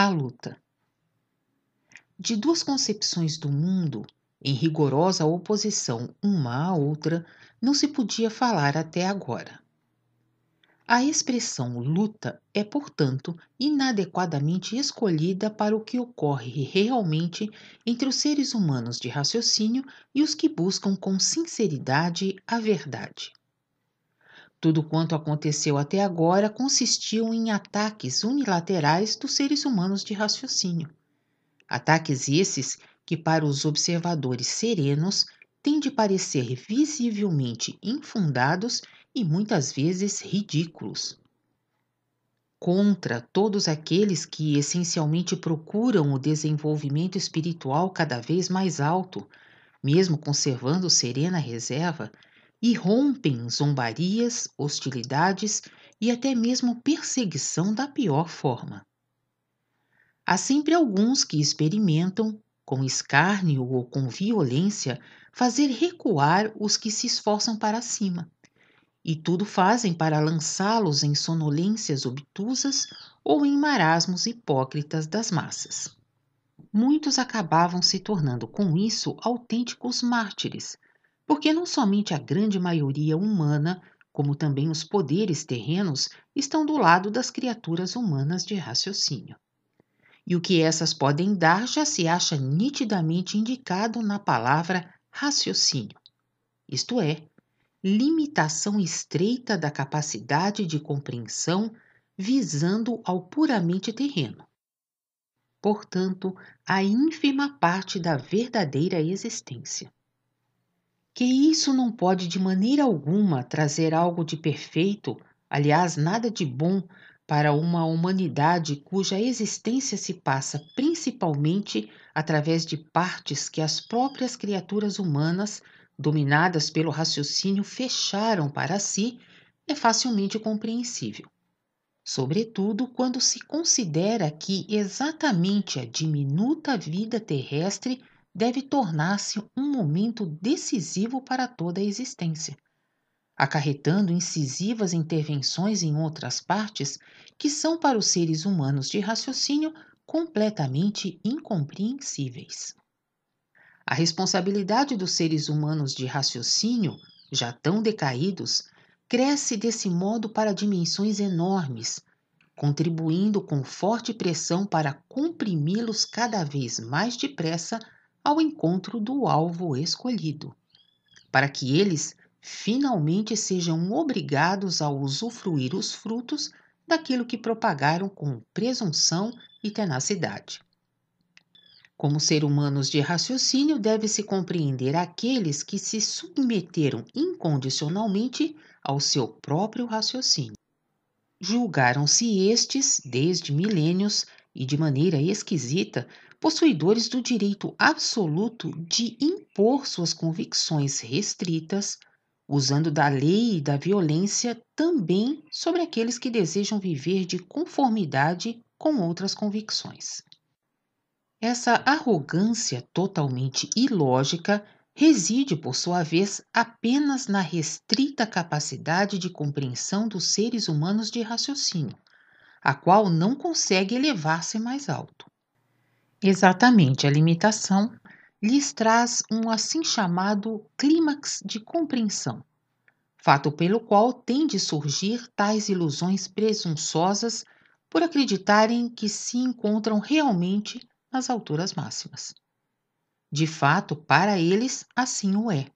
A luta. De duas concepções do mundo, em rigorosa oposição uma à outra, não se podia falar até agora. A expressão luta é, portanto, inadequadamente escolhida para o que ocorre realmente entre os seres humanos de raciocínio e os que buscam com sinceridade a verdade. Tudo quanto aconteceu até agora consistiu em ataques unilaterais dos seres humanos de raciocínio. Ataques esses que, para os observadores serenos, têm de parecer visivelmente infundados e muitas vezes ridículos. Contra todos aqueles que essencialmente procuram o desenvolvimento espiritual cada vez mais alto, mesmo conservando serena reserva, irrompem zombarias, hostilidades e até mesmo perseguição da pior forma. Há sempre alguns que experimentam, com escárnio ou com violência, fazer recuar os que se esforçam para cima, e tudo fazem para lançá-los em sonolências obtusas ou em marasmos hipócritas das massas. Muitos acabavam se tornando com isso autênticos mártires, porque não somente a grande maioria humana, como também os poderes terrenos, estão do lado das criaturas humanas de raciocínio. E o que essas podem dar já se acha nitidamente indicado na palavra raciocínio, isto é, limitação estreita da capacidade de compreensão visando ao puramente terreno. Portanto, a ínfima parte da verdadeira existência que isso não pode de maneira alguma trazer algo de perfeito, aliás, nada de bom, para uma humanidade cuja existência se passa principalmente através de partes que as próprias criaturas humanas, dominadas pelo raciocínio, fecharam para si, é facilmente compreensível sobretudo quando se considera que exatamente a diminuta vida terrestre deve tornar-se um momento decisivo para toda a existência, acarretando incisivas intervenções em outras partes que são para os seres humanos de raciocínio completamente incompreensíveis. A responsabilidade dos seres humanos de raciocínio, já tão decaídos, cresce desse modo para dimensões enormes, contribuindo com forte pressão para comprimi-los cada vez mais depressa ao encontro do alvo escolhido, para que eles finalmente sejam obrigados a usufruir os frutos daquilo que propagaram com presunção e tenacidade. Como ser humanos de raciocínio, deve-se compreender aqueles que se submeteram incondicionalmente ao seu próprio raciocínio. Julgaram-se estes, desde milênios e de maneira esquisita, possuidores do direito absoluto de impor suas convicções restritas, usando da lei e da violência também sobre aqueles que desejam viver de conformidade com outras convicções. Essa arrogância totalmente ilógica reside, por sua vez, apenas na restrita capacidade de compreensão dos seres humanos de raciocínio, a qual não consegue elevar-se mais alto. Exatamente, a limitação lhes traz um assim chamado clímax de compreensão, fato pelo qual tem de surgir tais ilusões presunçosas por acreditarem que se encontram realmente nas alturas máximas. De fato, para eles, assim o é,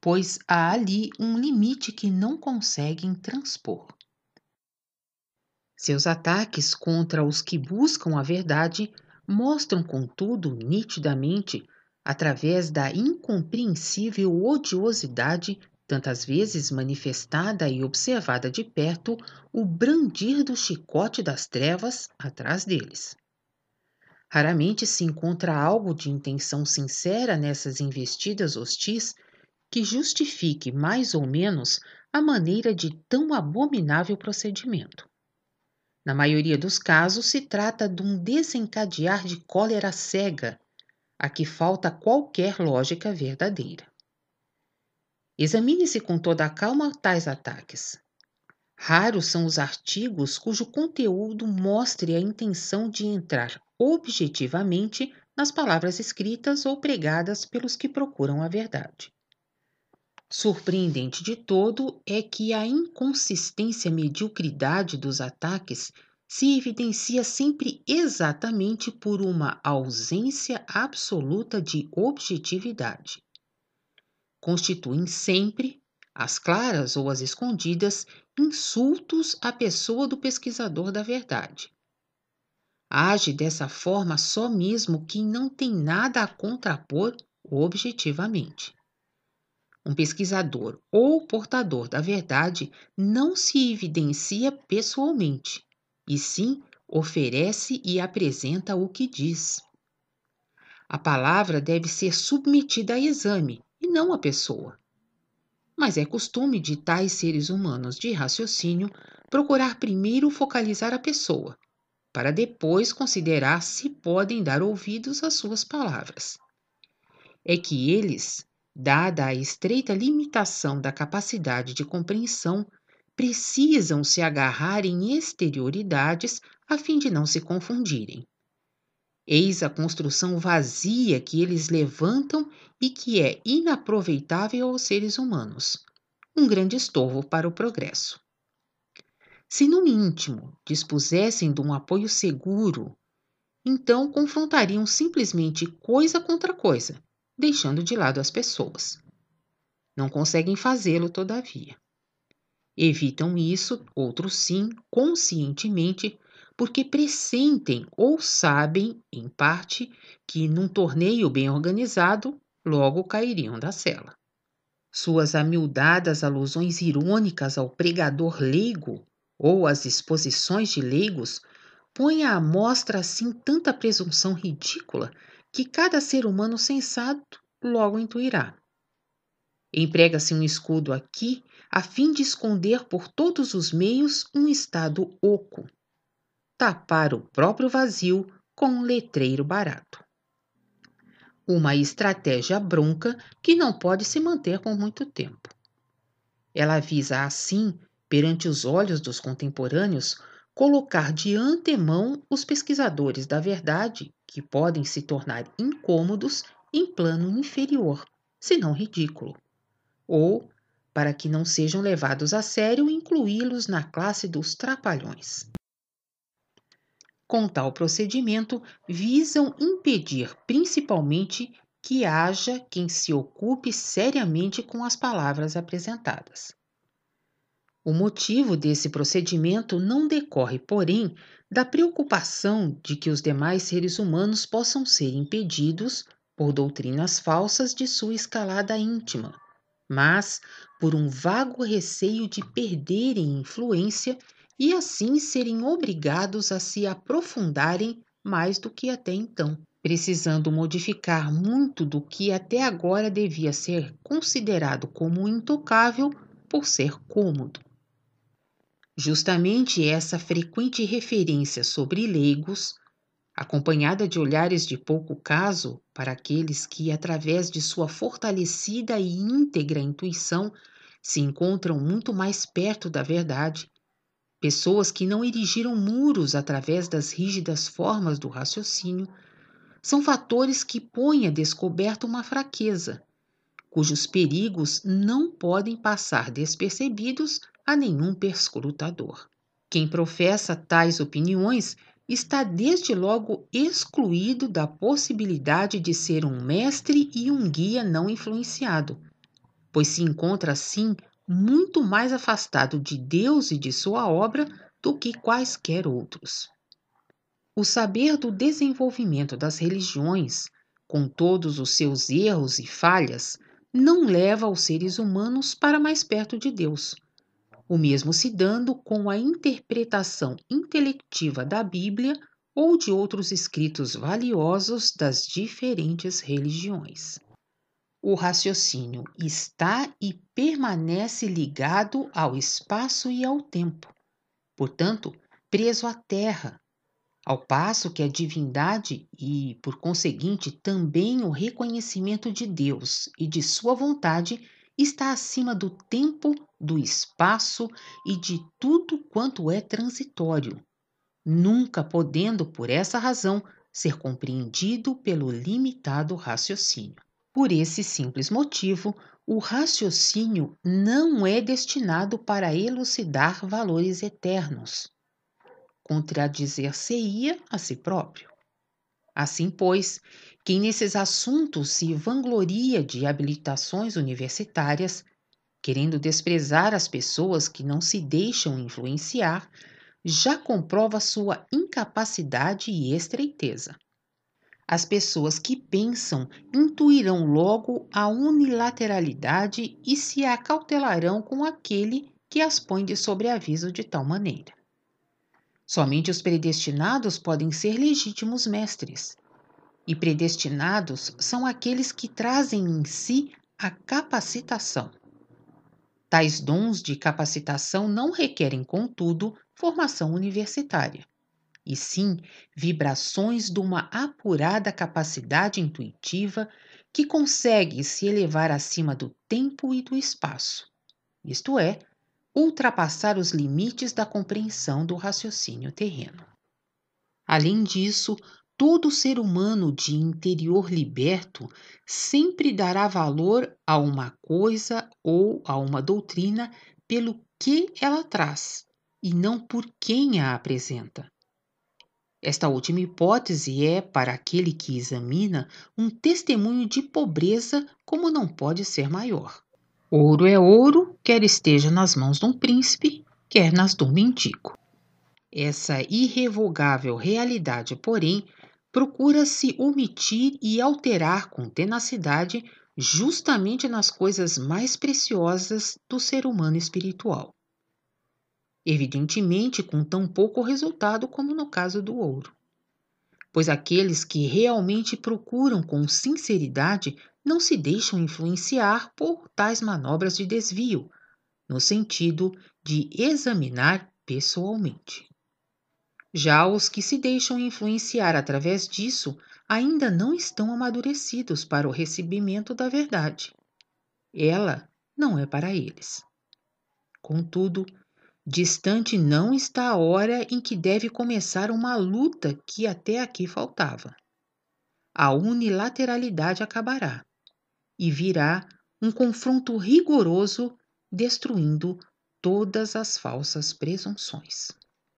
pois há ali um limite que não conseguem transpor. Seus ataques contra os que buscam a verdade mostram, contudo, nitidamente, através da incompreensível odiosidade tantas vezes manifestada e observada de perto, o brandir do chicote das trevas atrás deles. Raramente se encontra algo de intenção sincera nessas investidas hostis que justifique mais ou menos a maneira de tão abominável procedimento. Na maioria dos casos, se trata de um desencadear de cólera cega, a que falta qualquer lógica verdadeira. Examine-se com toda a calma tais ataques. Raros são os artigos cujo conteúdo mostre a intenção de entrar objetivamente nas palavras escritas ou pregadas pelos que procuram a verdade. Surpreendente de todo é que a inconsistência mediocridade dos ataques se evidencia sempre exatamente por uma ausência absoluta de objetividade. Constituem sempre, as claras ou as escondidas, insultos à pessoa do pesquisador da verdade. Age dessa forma só mesmo quem não tem nada a contrapor objetivamente. Um pesquisador ou portador da verdade não se evidencia pessoalmente, e sim oferece e apresenta o que diz. A palavra deve ser submetida a exame e não a pessoa. Mas é costume de tais seres humanos de raciocínio procurar primeiro focalizar a pessoa, para depois considerar se podem dar ouvidos às suas palavras. É que eles Dada a estreita limitação da capacidade de compreensão, precisam se agarrar em exterioridades a fim de não se confundirem. Eis a construção vazia que eles levantam e que é inaproveitável aos seres humanos, um grande estorvo para o progresso. Se no íntimo dispusessem de um apoio seguro, então confrontariam simplesmente coisa contra coisa deixando de lado as pessoas. Não conseguem fazê-lo, todavia. Evitam isso, outros sim, conscientemente, porque pressentem ou sabem, em parte, que num torneio bem organizado, logo cairiam da cela. Suas amildadas alusões irônicas ao pregador leigo ou às exposições de leigos põem à mostra assim tanta presunção ridícula que cada ser humano sensato logo intuirá. Emprega-se um escudo aqui a fim de esconder por todos os meios um estado oco, tapar o próprio vazio com um letreiro barato. Uma estratégia bronca que não pode se manter por muito tempo. Ela visa, assim, perante os olhos dos contemporâneos, colocar de antemão os pesquisadores da verdade que podem se tornar incômodos em plano inferior, se não ridículo, ou para que não sejam levados a sério incluí-los na classe dos trapalhões. Com tal procedimento, visam impedir principalmente que haja quem se ocupe seriamente com as palavras apresentadas. O motivo desse procedimento não decorre, porém, da preocupação de que os demais seres humanos possam ser impedidos por doutrinas falsas de sua escalada íntima, mas por um vago receio de perderem influência e assim serem obrigados a se aprofundarem mais do que até então, precisando modificar muito do que até agora devia ser considerado como intocável por ser cômodo. Justamente essa frequente referência sobre leigos, acompanhada de olhares de pouco caso para aqueles que, através de sua fortalecida e íntegra intuição, se encontram muito mais perto da verdade, pessoas que não erigiram muros através das rígidas formas do raciocínio, são fatores que põem a descoberta uma fraqueza, cujos perigos não podem passar despercebidos a nenhum perscrutador. Quem professa tais opiniões está desde logo excluído da possibilidade de ser um mestre e um guia não influenciado, pois se encontra assim muito mais afastado de Deus e de sua obra do que quaisquer outros. O saber do desenvolvimento das religiões, com todos os seus erros e falhas, não leva os seres humanos para mais perto de Deus o mesmo se dando com a interpretação intelectiva da Bíblia ou de outros escritos valiosos das diferentes religiões. O raciocínio está e permanece ligado ao espaço e ao tempo, portanto, preso à terra, ao passo que a divindade e, por conseguinte, também o reconhecimento de Deus e de sua vontade está acima do tempo, do espaço e de tudo quanto é transitório, nunca podendo, por essa razão, ser compreendido pelo limitado raciocínio. Por esse simples motivo, o raciocínio não é destinado para elucidar valores eternos. Contradizer-se-ia a si próprio. Assim, pois, quem nesses assuntos se vangloria de habilitações universitárias, querendo desprezar as pessoas que não se deixam influenciar, já comprova sua incapacidade e estreiteza. As pessoas que pensam intuirão logo a unilateralidade e se acautelarão com aquele que as põe de sobreaviso de tal maneira. Somente os predestinados podem ser legítimos mestres, e predestinados são aqueles que trazem em si a capacitação. Tais dons de capacitação não requerem, contudo, formação universitária, e sim vibrações de uma apurada capacidade intuitiva que consegue se elevar acima do tempo e do espaço, isto é, ultrapassar os limites da compreensão do raciocínio terreno. Além disso, todo ser humano de interior liberto sempre dará valor a uma coisa ou a uma doutrina pelo que ela traz e não por quem a apresenta. Esta última hipótese é, para aquele que examina, um testemunho de pobreza como não pode ser maior. Ouro é ouro, quer esteja nas mãos de um príncipe, quer nas de um mendigo. Essa irrevogável realidade, porém, procura se omitir e alterar com tenacidade justamente nas coisas mais preciosas do ser humano espiritual. Evidentemente, com tão pouco resultado como no caso do ouro. Pois aqueles que realmente procuram com sinceridade não se deixam influenciar por tais manobras de desvio, no sentido de examinar pessoalmente. Já os que se deixam influenciar através disso ainda não estão amadurecidos para o recebimento da verdade. Ela não é para eles. Contudo, distante não está a hora em que deve começar uma luta que até aqui faltava. A unilateralidade acabará e virá um confronto rigoroso, destruindo todas as falsas presunções.